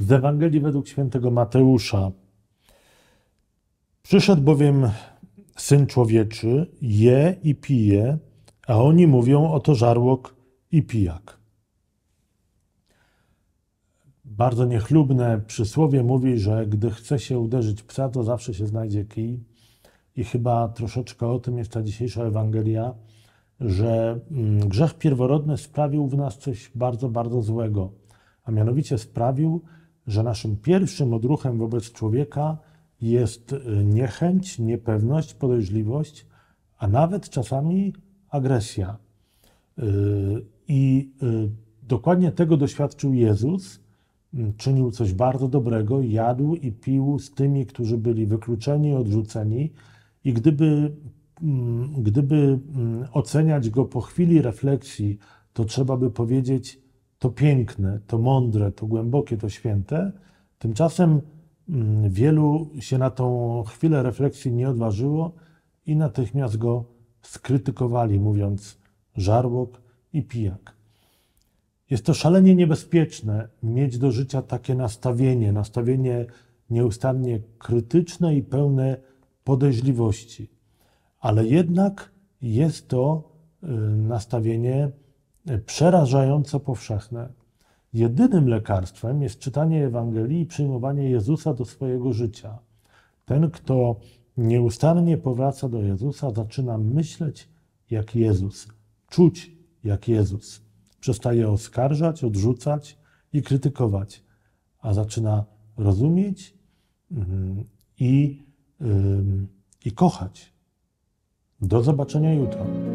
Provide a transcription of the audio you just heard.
Z Ewangelii według świętego Mateusza. Przyszedł bowiem syn człowieczy, je i pije, a oni mówią oto żarłok i pijak. Bardzo niechlubne przysłowie mówi, że gdy chce się uderzyć psa, to zawsze się znajdzie kij. I chyba troszeczkę o tym jest ta dzisiejsza Ewangelia, że mm, grzech pierworodny sprawił w nas coś bardzo, bardzo złego. A mianowicie sprawił, że naszym pierwszym odruchem wobec człowieka jest y, niechęć, niepewność, podejrzliwość, a nawet czasami agresja. Y, I y, dokładnie tego doświadczył Jezus. Mm, czynił coś bardzo dobrego, jadł i pił z tymi, którzy byli wykluczeni, odrzuceni. I gdyby, mm, gdyby mm, oceniać go po chwili refleksji, to trzeba by powiedzieć, to piękne, to mądre, to głębokie, to święte. Tymczasem mm, wielu się na tą chwilę refleksji nie odważyło i natychmiast go skrytykowali, mówiąc żarłok i pijak. Jest to szalenie niebezpieczne mieć do życia takie nastawienie, nastawienie nieustannie krytyczne i pełne podejrzliwości. Ale jednak jest to y, nastawienie przerażająco powszechne. Jedynym lekarstwem jest czytanie Ewangelii i przyjmowanie Jezusa do swojego życia. Ten, kto nieustannie powraca do Jezusa, zaczyna myśleć jak Jezus, czuć jak Jezus. Przestaje oskarżać, odrzucać i krytykować, a zaczyna rozumieć mhm, i, i kochać. Do zobaczenia jutro.